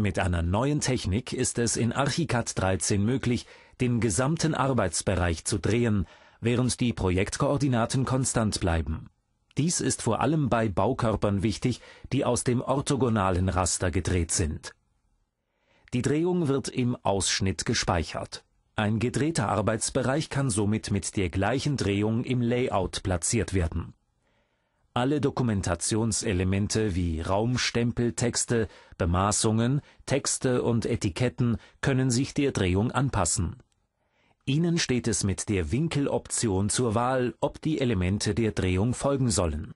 Mit einer neuen Technik ist es in Archicad 13 möglich, den gesamten Arbeitsbereich zu drehen, während die Projektkoordinaten konstant bleiben. Dies ist vor allem bei Baukörpern wichtig, die aus dem orthogonalen Raster gedreht sind. Die Drehung wird im Ausschnitt gespeichert. Ein gedrehter Arbeitsbereich kann somit mit der gleichen Drehung im Layout platziert werden alle Dokumentationselemente wie Raumstempeltexte, Bemaßungen, Texte und Etiketten können sich der Drehung anpassen. Ihnen steht es mit der Winkeloption zur Wahl, ob die Elemente der Drehung folgen sollen